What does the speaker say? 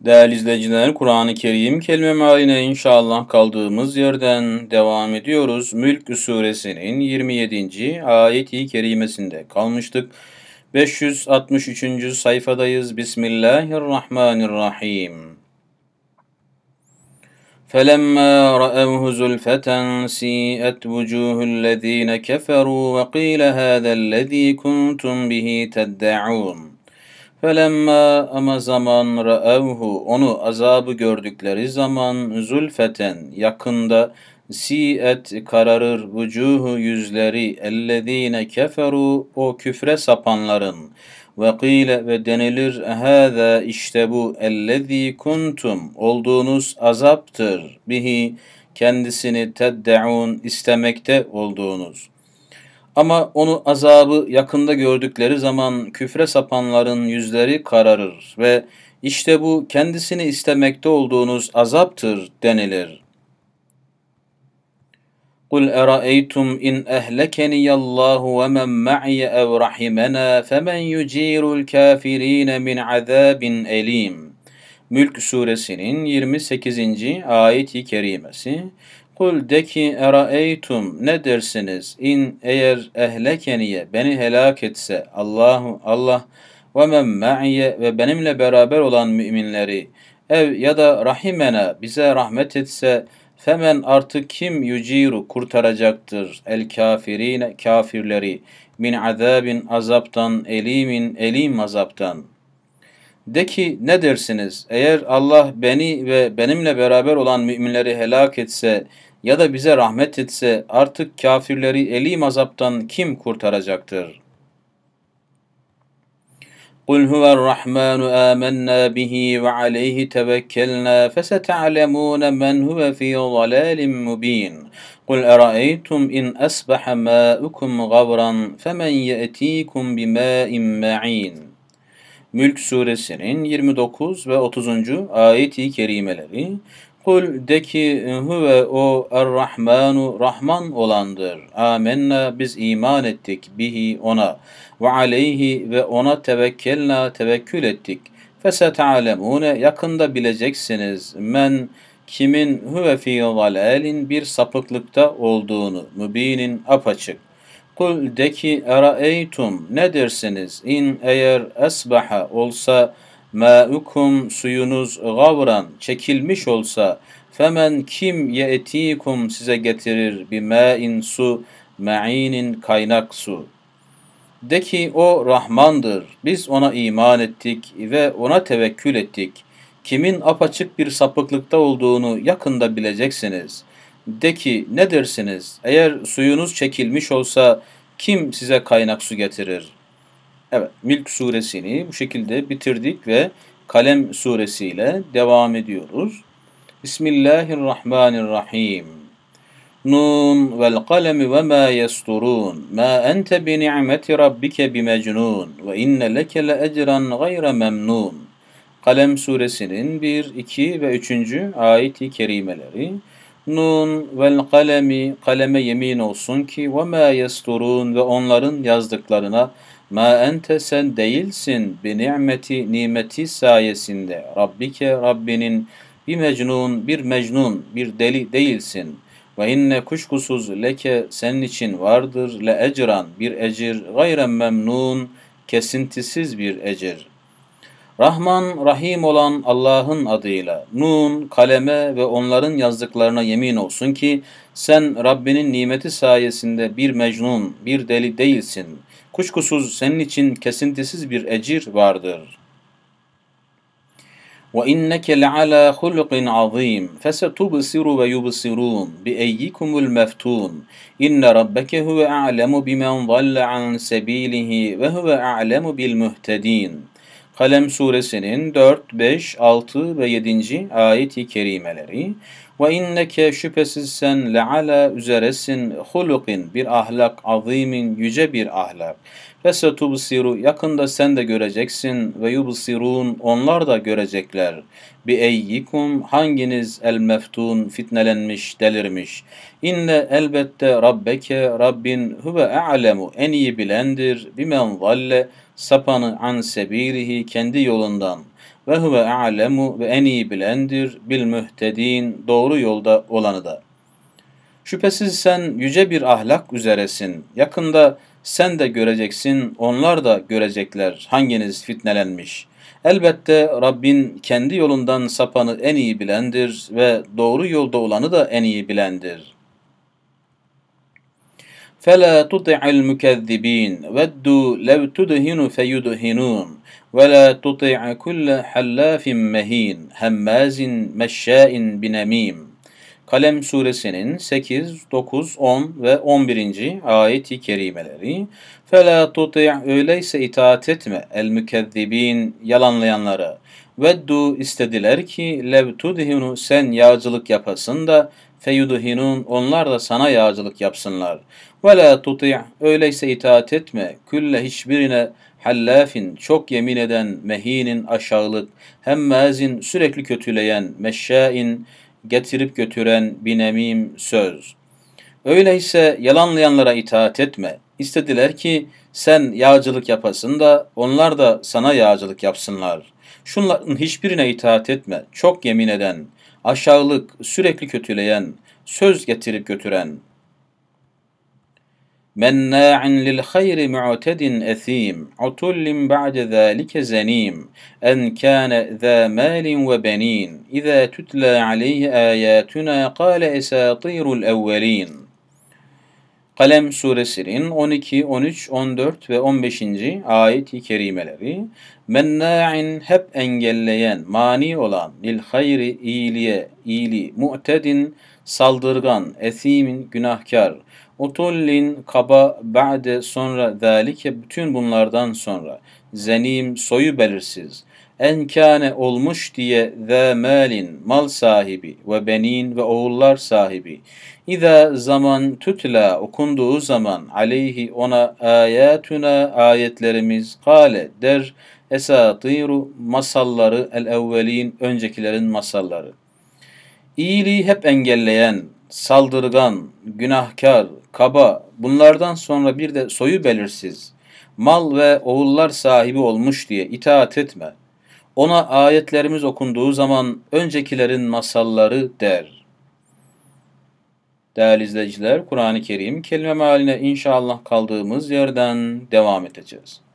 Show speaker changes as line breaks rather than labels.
Değerli izleyiciler, Kur'an-ı Kerim kelime maline inşallah kaldığımız yerden devam ediyoruz. Mülk suresinin 27. ayeti kerimesinde kalmıştık. 563. sayfadayız. Bismillahirrahmanirrahim. فَلَمَّا رَأَوْهُ زُلْفَةً سِيئَتْ وُجُوهُ الَّذ۪ينَ كَفَرُوا وَقِيلَ هَذَا الَّذ۪ي كُنْتُمْ بِهِ تَدَّعُونَ Felemma ama zaman ra'evhu onu azabı gördükleri zaman zulfeten yakında si'et kararır vücuhu yüzleri ellezine keferu o küfre sapanların ve kıyle ve denilir hâzâ işte bu ellezî kuntum olduğunuz azaptır bihi kendisini teddeun istemekte olduğunuz. Ama onu azabı yakında gördükleri zaman küfre sapanların yüzleri kararır ve işte bu kendisini istemekte olduğunuz azaptır denilir. قُلْ اَرَأَيْتُمْ اِنْ اَهْلَكَنِيَ اللّٰهُ وَمَنْ مَعِيَ اَوْ رَحِمَنَا فَمَنْ يُجِيرُ الْكَافِر۪ينَ مِنْ عَذَابٍ اَل۪يمٍ Mülk Suresinin 28. ayet-i kerimesi Kul de ki eraeytum ne dersiniz? İn eğer ehlekeniye beni helak etse Allahu Allah ve men ma'iye ve benimle beraber olan müminleri ev ya da rahimena bize rahmet etse femen artık kim yuciru kurtaracaktır el kafirine kafirleri min azabin azaptan elimin elim azaptan. De ki ne dersiniz? Eğer Allah beni ve benimle beraber olan müminleri helak etse ya da bize rahmet etse artık kafirleri elim azaptan kim kurtaracaktır? قُلْ هُوَ الرَّحْمَنُ آمَنَّا بِهِ وَعَلَيْهِ تَوَكَّلْنَا فَسَتَعْلَمُونَ مَنْ هُوَ فِي ضَلَالٍ مُبِينٍ قُلْ أَرَأَيْتُمْ إِنْ أَصْبَحَ مَاؤُكُمْ غَوْرًا فَمَنْ يَأْتِيكُمْ بِمَاءٍ مَعِينٍ Mülk Suresinin 29 ve 30. ayeti i kerimeleri Kul de ki e, huve o er-Rahmanu Rahman olandır. Amenna biz iman ettik bihi ona ve aleyhi ve ona tevekkelna tevekkül ettik. Feseta'lemune yakında bileceksiniz men kimin huve fi dalalin bir sapıklıkta olduğunu mübinin apaçık. Kul de ki eraeytum ne dersiniz in eğer esbaha olsa mâ'ukum suyunuz gavran çekilmiş olsa femen kim ye'tikum size getirir bir mâ'in su ma'inin kaynak su. De ki o Rahmandır. Biz ona iman ettik ve ona tevekkül ettik. Kimin apaçık bir sapıklıkta olduğunu yakında bileceksiniz. De ki ne dersiniz? Eğer suyunuz çekilmiş olsa kim size kaynak su getirir?'' Evet, Milk suresini bu şekilde bitirdik ve Kalem suresiyle devam ediyoruz. Bismillahirrahmanirrahim. Nun vel kalemi ve ma yasturun. Ma ente bi ni'meti rabbike bi mecnun. Ve inne leke le ecran gayre memnun. Kalem suresinin 1, 2 ve 3. ayeti i kerimeleri. Nun vel kalemi, kaleme yemin olsun ki ve ma yasturun ve onların yazdıklarına Ma ente sen değilsin bi ni'meti nimeti sayesinde. Rabbike Rabbinin bir mecnun, bir mecnun, bir deli değilsin. Ve inne kuşkusuz leke senin için vardır le ecran bir ecir gayren memnun kesintisiz bir ecir. Rahman Rahim olan Allah'ın adıyla Nun, kaleme ve onların yazdıklarına yemin olsun ki sen Rabbinin nimeti sayesinde bir mecnun, bir deli değilsin.'' Kuşkusuz senin için kesintisiz bir ecir vardır. وَاِنَّكَ لَعَلَى خُلُقٍ عَظِيمٍ فَسَتُبْصِرُ وَيُبْصِرُونَ بِاَيِّكُمُ الْمَفْتُونَ اِنَّ رَبَّكَ هُوَ أَعْلَمُ بِمَنْ ضَلَّ عَنْ سَب۪يلِهِ وَهُوَ أَعْلَمُ بِالْمُهْتَد۪ينَ Kalem suresinin 4, 5, 6 ve 7. ayeti i kerimeleri ve inneke şüphesiz sen leala üzeresin hulukin bir ahlak azimin yüce bir ahlak. Fesetubsiru yakında sen de göreceksin ve yubsirun onlar da görecekler. Bi eyyikum hanginiz el meftun fitnelenmiş delirmiş. İnne elbette rabbeke Rabbin huve a'lemu en iyi bilendir bimen zalle sapanı an sebilihi kendi yolundan ve huve a'lemu ve en iyi bilendir bil mühtedin doğru yolda olanı da. Şüphesiz sen yüce bir ahlak üzeresin. Yakında sen de göreceksin, onlar da görecekler hanginiz fitnelenmiş. Elbette Rabbin kendi yolundan sapanı en iyi bilendir ve doğru yolda olanı da en iyi bilendir.'' فلا تطع المكذبين ودوا لو تدهن فيدهنون ولا تطع كل حلاف مهين هماز مشاء بنميم Kalem suresinin 8, 9, 10 ve 11. ayeti kerimeleri فَلَا تُطِعْ Öyleyse itaat etme el mükezzibin yalanlayanlara. Veddu istediler ki lev tudhinu sen yağcılık yapasın da feyudhinun onlar da sana yağcılık yapsınlar. Ve la tuti' öyleyse itaat etme külle hiçbirine hallafin çok yemin eden mehinin aşağılık hemmazin sürekli kötüleyen meşşain getirip götüren binemim söz. Öyleyse yalanlayanlara itaat etme. İstediler ki sen yağcılık yapasın da onlar da sana yağcılık yapsınlar. Şunların hiçbirine itaat etme. Çok yemin eden, aşağılık, sürekli kötüleyen, söz getirip götüren. Menna'in lil hayri mu'tedin ethim, utullin ba'de zâlike zenim, en kâne zâ malin ve benin, izâ tutla aleyhi âyâtuna kâle esâtirul evvelin. Kalem suresinin 12, 13, 14 ve 15. ayet-i kerimeleri menna'in hep engelleyen, mani olan, lil hayri iyiliğe, iyiliği, mu'tedin, saldırgan, ethimin, günahkar, utullin, kaba, ba'de, sonra, zalike, bütün bunlardan sonra, zenim, soyu belirsiz, enkâne olmuş diye ve malin mal sahibi ve benin ve oğullar sahibi. İza zaman tutla okunduğu zaman aleyhi ona ayatuna ayetlerimiz kale der esatiru masalları el evvelin öncekilerin masalları. İyiliği hep engelleyen, saldırgan, günahkar, kaba bunlardan sonra bir de soyu belirsiz, mal ve oğullar sahibi olmuş diye itaat etme.'' Ona ayetlerimiz okunduğu zaman öncekilerin masalları der. Değerli izleyiciler, Kur'an-ı Kerim kelime maline inşallah kaldığımız yerden devam edeceğiz.